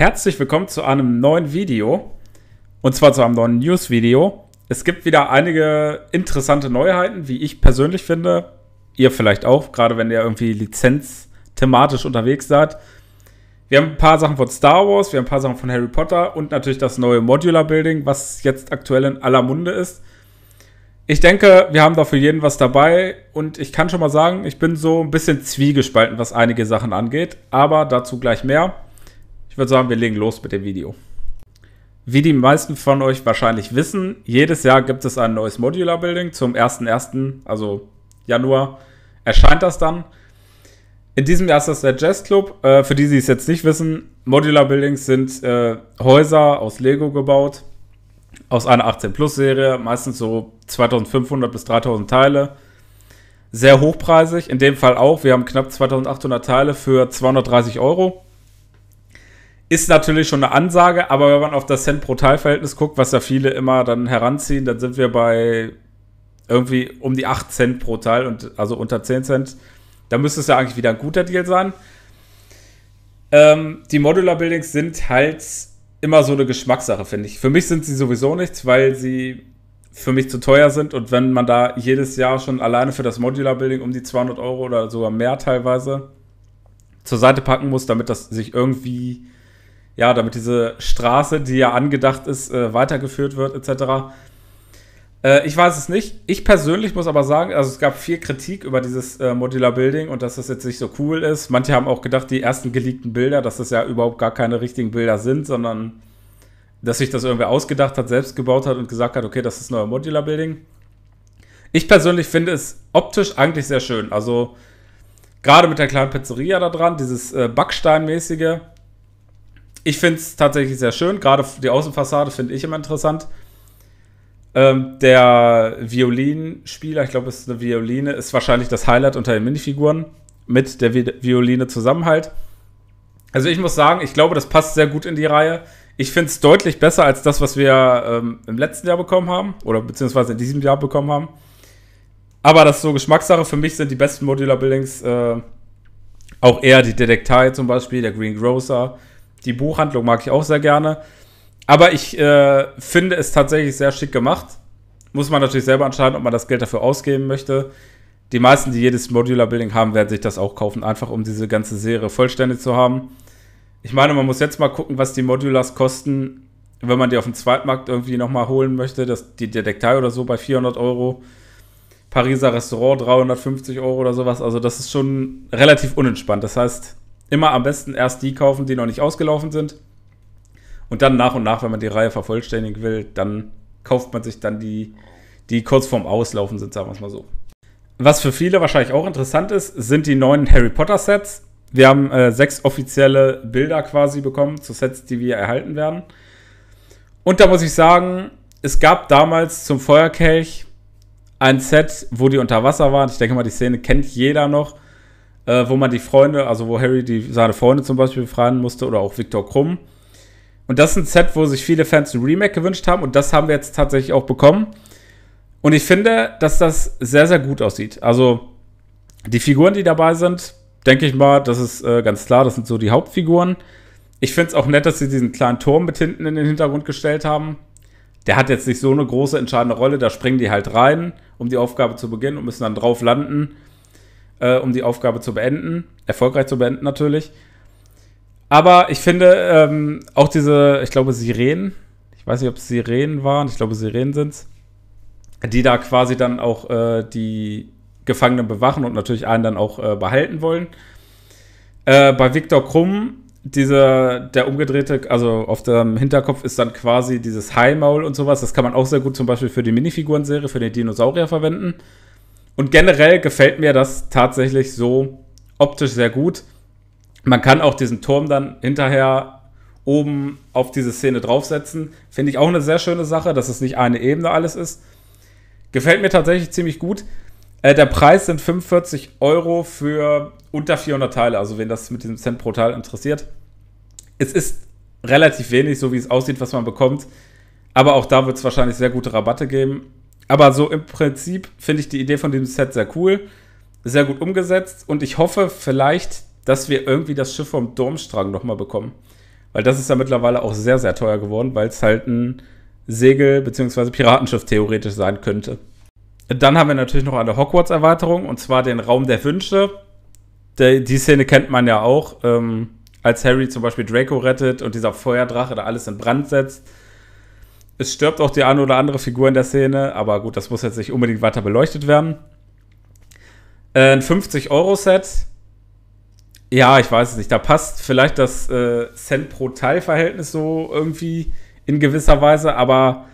Herzlich willkommen zu einem neuen Video und zwar zu einem neuen News-Video. Es gibt wieder einige interessante Neuheiten, wie ich persönlich finde. Ihr vielleicht auch, gerade wenn ihr irgendwie lizenzthematisch unterwegs seid. Wir haben ein paar Sachen von Star Wars, wir haben ein paar Sachen von Harry Potter und natürlich das neue Modular Building, was jetzt aktuell in aller Munde ist. Ich denke, wir haben da für jeden was dabei und ich kann schon mal sagen, ich bin so ein bisschen zwiegespalten, was einige Sachen angeht, aber dazu gleich mehr. Ich würde sagen, wir legen los mit dem Video. Wie die meisten von euch wahrscheinlich wissen, jedes Jahr gibt es ein neues Modular Building. Zum 1.1., also Januar, erscheint das dann. In diesem Jahr ist das der Jazz Club. Äh, für die, die es jetzt nicht wissen, Modular Buildings sind äh, Häuser aus Lego gebaut, aus einer 18-Plus-Serie, meistens so 2500 bis 3000 Teile. Sehr hochpreisig, in dem Fall auch. Wir haben knapp 2800 Teile für 230 Euro ist natürlich schon eine Ansage, aber wenn man auf das cent pro Teilverhältnis guckt, was ja viele immer dann heranziehen, dann sind wir bei irgendwie um die 8 Cent pro Teil und also unter 10 Cent. Da müsste es ja eigentlich wieder ein guter Deal sein. Ähm, die Modular Buildings sind halt immer so eine Geschmackssache, finde ich. Für mich sind sie sowieso nichts, weil sie für mich zu teuer sind und wenn man da jedes Jahr schon alleine für das Modular Building um die 200 Euro oder sogar mehr teilweise zur Seite packen muss, damit das sich irgendwie ja, damit diese Straße, die ja angedacht ist, äh, weitergeführt wird, etc. Äh, ich weiß es nicht. Ich persönlich muss aber sagen, also es gab viel Kritik über dieses äh, Modular Building und dass das jetzt nicht so cool ist. Manche haben auch gedacht, die ersten geleakten Bilder, dass das ja überhaupt gar keine richtigen Bilder sind, sondern dass sich das irgendwie ausgedacht hat, selbst gebaut hat und gesagt hat, okay, das ist neuer Modular Building. Ich persönlich finde es optisch eigentlich sehr schön. Also gerade mit der kleinen Pizzeria da dran, dieses äh, Backsteinmäßige, ich finde es tatsächlich sehr schön. Gerade die Außenfassade finde ich immer interessant. Ähm, der Violinspieler, ich glaube, es ist eine Violine, ist wahrscheinlich das Highlight unter den Minifiguren. Mit der Violine zusammen halt. Also ich muss sagen, ich glaube, das passt sehr gut in die Reihe. Ich finde es deutlich besser als das, was wir ähm, im letzten Jahr bekommen haben. Oder beziehungsweise in diesem Jahr bekommen haben. Aber das ist so Geschmackssache. Für mich sind die besten Modular Buildings äh, auch eher die Detektei zum Beispiel, der Green Grocer die Buchhandlung mag ich auch sehr gerne. Aber ich äh, finde es tatsächlich sehr schick gemacht. Muss man natürlich selber entscheiden, ob man das Geld dafür ausgeben möchte. Die meisten, die jedes Modular Building haben, werden sich das auch kaufen, einfach um diese ganze Serie vollständig zu haben. Ich meine, man muss jetzt mal gucken, was die Modulars kosten, wenn man die auf dem Zweitmarkt irgendwie nochmal holen möchte. Das, die Detektei oder so bei 400 Euro. Pariser Restaurant 350 Euro oder sowas. Also das ist schon relativ unentspannt. Das heißt, Immer am besten erst die kaufen, die noch nicht ausgelaufen sind. Und dann nach und nach, wenn man die Reihe vervollständigen will, dann kauft man sich dann die, die kurz vorm Auslaufen sind, sagen wir es mal so. Was für viele wahrscheinlich auch interessant ist, sind die neuen Harry Potter Sets. Wir haben äh, sechs offizielle Bilder quasi bekommen zu Sets, die wir erhalten werden. Und da muss ich sagen, es gab damals zum Feuerkelch ein Set, wo die unter Wasser waren. Ich denke mal, die Szene kennt jeder noch, äh, wo man die Freunde, also wo Harry die, seine Freunde zum Beispiel befreien musste oder auch Viktor Krumm. Und das ist ein Set, wo sich viele Fans ein Remake gewünscht haben und das haben wir jetzt tatsächlich auch bekommen. Und ich finde, dass das sehr, sehr gut aussieht. Also die Figuren, die dabei sind, denke ich mal, das ist äh, ganz klar, das sind so die Hauptfiguren. Ich finde es auch nett, dass sie diesen kleinen Turm mit hinten in den Hintergrund gestellt haben. Der hat jetzt nicht so eine große entscheidende Rolle, da springen die halt rein, um die Aufgabe zu beginnen und müssen dann drauf landen äh, um die Aufgabe zu beenden, erfolgreich zu beenden natürlich. Aber ich finde ähm, auch diese, ich glaube, Sirenen, ich weiß nicht, ob es Sirenen waren, ich glaube, Sirenen sind es, die da quasi dann auch äh, die Gefangenen bewachen und natürlich einen dann auch äh, behalten wollen. Äh, bei Viktor Krumm, diese, der umgedrehte, also auf dem Hinterkopf ist dann quasi dieses High Maul und sowas. Das kann man auch sehr gut zum Beispiel für die Minifiguren-Serie, für den Dinosaurier verwenden. Und generell gefällt mir das tatsächlich so optisch sehr gut. Man kann auch diesen Turm dann hinterher oben auf diese Szene draufsetzen. Finde ich auch eine sehr schöne Sache, dass es nicht eine Ebene alles ist. Gefällt mir tatsächlich ziemlich gut. Äh, der Preis sind 45 Euro für unter 400 Teile, also wen das mit diesem Cent pro Teil interessiert. Es ist relativ wenig, so wie es aussieht, was man bekommt. Aber auch da wird es wahrscheinlich sehr gute Rabatte geben. Aber so im Prinzip finde ich die Idee von diesem Set sehr cool, sehr gut umgesetzt und ich hoffe vielleicht, dass wir irgendwie das Schiff vom Domstrang nochmal bekommen. Weil das ist ja mittlerweile auch sehr, sehr teuer geworden, weil es halt ein Segel- bzw. Piratenschiff theoretisch sein könnte. Dann haben wir natürlich noch eine Hogwarts-Erweiterung und zwar den Raum der Wünsche. Die, die Szene kennt man ja auch, ähm, als Harry zum Beispiel Draco rettet und dieser Feuerdrache da alles in Brand setzt es stirbt auch die eine oder andere Figur in der Szene, aber gut, das muss jetzt nicht unbedingt weiter beleuchtet werden. Äh, ein 50-Euro-Set. Ja, ich weiß es nicht. Da passt vielleicht das äh, Cent pro Teil-Verhältnis so irgendwie in gewisser Weise, aber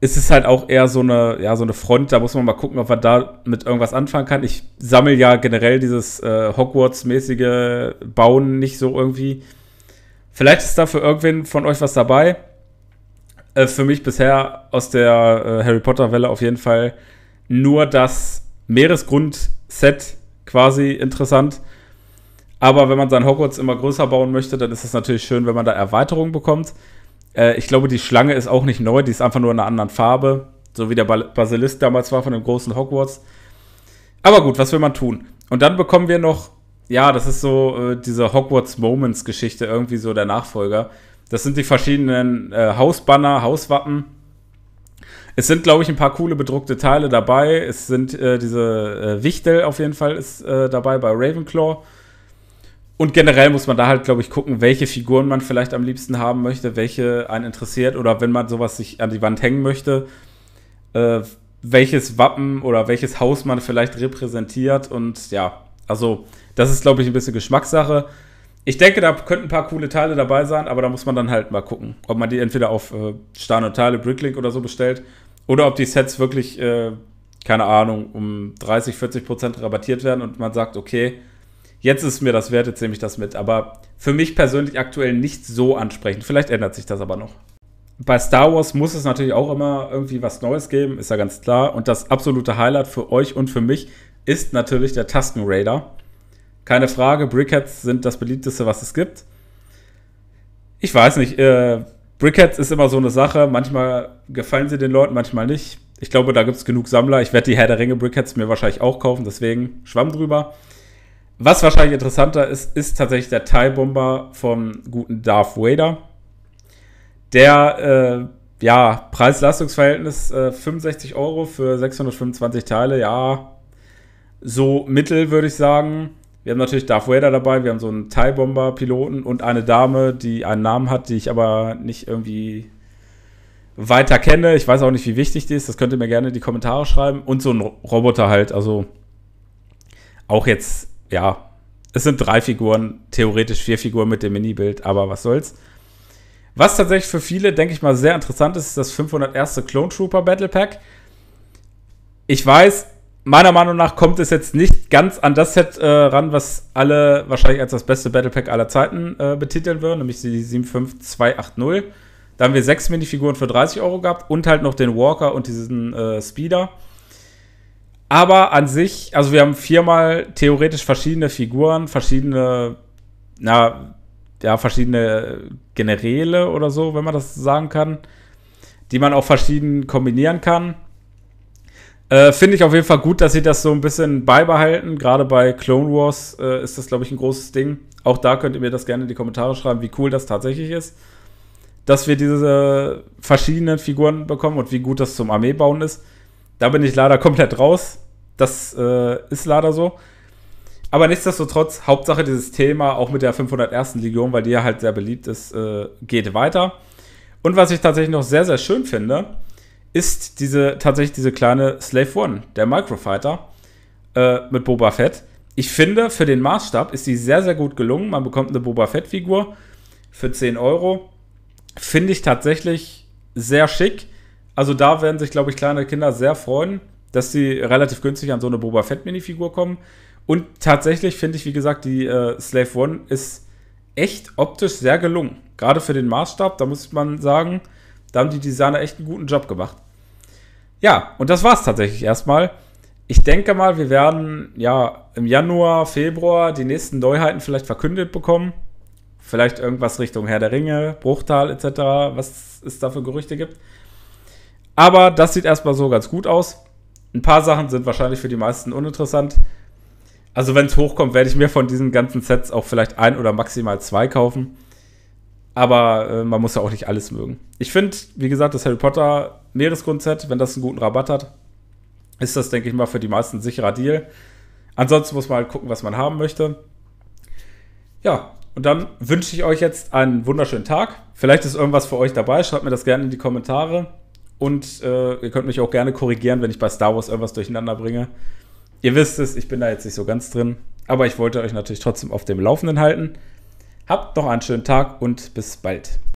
es ist halt auch eher so eine, ja, so eine Front. Da muss man mal gucken, ob man da mit irgendwas anfangen kann. Ich sammle ja generell dieses äh, Hogwarts-mäßige Bauen nicht so irgendwie. Vielleicht ist da für irgendwen von euch was dabei äh, für mich bisher aus der äh, Harry Potter-Welle auf jeden Fall nur das Meeresgrund-Set quasi interessant. Aber wenn man sein Hogwarts immer größer bauen möchte, dann ist es natürlich schön, wenn man da Erweiterungen bekommt. Äh, ich glaube, die Schlange ist auch nicht neu, die ist einfach nur in einer anderen Farbe. So wie der Basilisk damals war von dem großen Hogwarts. Aber gut, was will man tun? Und dann bekommen wir noch, ja, das ist so äh, diese Hogwarts Moments Geschichte, irgendwie so der Nachfolger. Das sind die verschiedenen äh, Hausbanner, Hauswappen. Es sind, glaube ich, ein paar coole bedruckte Teile dabei. Es sind äh, diese äh, Wichtel auf jeden Fall ist äh, dabei bei Ravenclaw. Und generell muss man da halt, glaube ich, gucken, welche Figuren man vielleicht am liebsten haben möchte, welche einen interessiert oder wenn man sowas sich an die Wand hängen möchte, äh, welches Wappen oder welches Haus man vielleicht repräsentiert. Und ja, also das ist, glaube ich, ein bisschen Geschmackssache. Ich denke, da könnten ein paar coole Teile dabei sein, aber da muss man dann halt mal gucken, ob man die entweder auf äh, Stern und Teile, Bricklink oder so bestellt oder ob die Sets wirklich, äh, keine Ahnung, um 30, 40 Prozent rabattiert werden und man sagt, okay, jetzt ist mir das wert, jetzt nehme ich das mit. Aber für mich persönlich aktuell nicht so ansprechend. Vielleicht ändert sich das aber noch. Bei Star Wars muss es natürlich auch immer irgendwie was Neues geben, ist ja ganz klar. Und das absolute Highlight für euch und für mich ist natürlich der Tasken Raider. Keine Frage, Brickheads sind das beliebteste, was es gibt. Ich weiß nicht, äh, Brickheads ist immer so eine Sache. Manchmal gefallen sie den Leuten, manchmal nicht. Ich glaube, da gibt es genug Sammler. Ich werde die Herr der Ringe Brickheads mir wahrscheinlich auch kaufen, deswegen schwamm drüber. Was wahrscheinlich interessanter ist, ist tatsächlich der TIE Bomber vom guten Darth Vader. Der, äh, ja, Preis-Leistungs-Verhältnis äh, 65 Euro für 625 Teile, ja, so mittel, würde ich sagen. Wir haben natürlich Darth Vader dabei, wir haben so einen Thai-Bomber-Piloten und eine Dame, die einen Namen hat, die ich aber nicht irgendwie weiter kenne. Ich weiß auch nicht, wie wichtig die ist. Das könnt ihr mir gerne in die Kommentare schreiben. Und so ein Roboter halt. Also auch jetzt, ja, es sind drei Figuren, theoretisch vier Figuren mit dem Minibild, aber was soll's. Was tatsächlich für viele, denke ich mal, sehr interessant ist, ist das 501. Clone Trooper Battle Pack. Ich weiß, meiner Meinung nach kommt es jetzt nicht ganz an das Set äh, ran, was alle wahrscheinlich als das beste Battle Pack aller Zeiten äh, betiteln würden, nämlich die 75280. Da haben wir sechs Minifiguren für 30 Euro gehabt und halt noch den Walker und diesen äh, Speeder. Aber an sich, also wir haben viermal theoretisch verschiedene Figuren, verschiedene, na, ja, verschiedene Generäle oder so, wenn man das sagen kann, die man auch verschieden kombinieren kann. Äh, Finde ich auf jeden Fall gut, dass sie das so ein bisschen beibehalten. Gerade bei Clone Wars äh, ist das, glaube ich, ein großes Ding. Auch da könnt ihr mir das gerne in die Kommentare schreiben, wie cool das tatsächlich ist. Dass wir diese verschiedenen Figuren bekommen und wie gut das zum Armeebauen ist. Da bin ich leider komplett raus. Das äh, ist leider so. Aber nichtsdestotrotz, Hauptsache dieses Thema, auch mit der 501. Legion, weil die ja halt sehr beliebt ist, äh, geht weiter. Und was ich tatsächlich noch sehr, sehr schön finde, ist diese, tatsächlich diese kleine Slave One, der Microfighter äh, mit Boba Fett. Ich finde, für den Maßstab ist die sehr, sehr gut gelungen. Man bekommt eine Boba Fett-Figur für 10 Euro. Finde ich tatsächlich sehr schick. Also da werden sich, glaube ich, kleine Kinder sehr freuen, dass sie relativ günstig an so eine Boba Fett-Minifigur kommen. Und tatsächlich finde ich, wie gesagt, die äh, Slave One ist echt optisch sehr gelungen. Gerade für den Maßstab, da muss man sagen, da haben die Designer echt einen guten Job gemacht. Ja, und das war's tatsächlich erstmal. Ich denke mal, wir werden ja im Januar, Februar die nächsten Neuheiten vielleicht verkündet bekommen. Vielleicht irgendwas Richtung Herr der Ringe, Bruchtal etc., was es da für Gerüchte gibt. Aber das sieht erstmal so ganz gut aus. Ein paar Sachen sind wahrscheinlich für die meisten uninteressant. Also wenn es hochkommt, werde ich mir von diesen ganzen Sets auch vielleicht ein oder maximal zwei kaufen. Aber äh, man muss ja auch nicht alles mögen. Ich finde, wie gesagt, das Harry Potter Meeresgrundset, wenn das einen guten Rabatt hat, ist das, denke ich mal, für die meisten ein sicherer Deal. Ansonsten muss man halt gucken, was man haben möchte. Ja, und dann wünsche ich euch jetzt einen wunderschönen Tag. Vielleicht ist irgendwas für euch dabei. Schreibt mir das gerne in die Kommentare. Und äh, ihr könnt mich auch gerne korrigieren, wenn ich bei Star Wars irgendwas durcheinander bringe. Ihr wisst es, ich bin da jetzt nicht so ganz drin. Aber ich wollte euch natürlich trotzdem auf dem Laufenden halten. Habt noch einen schönen Tag und bis bald.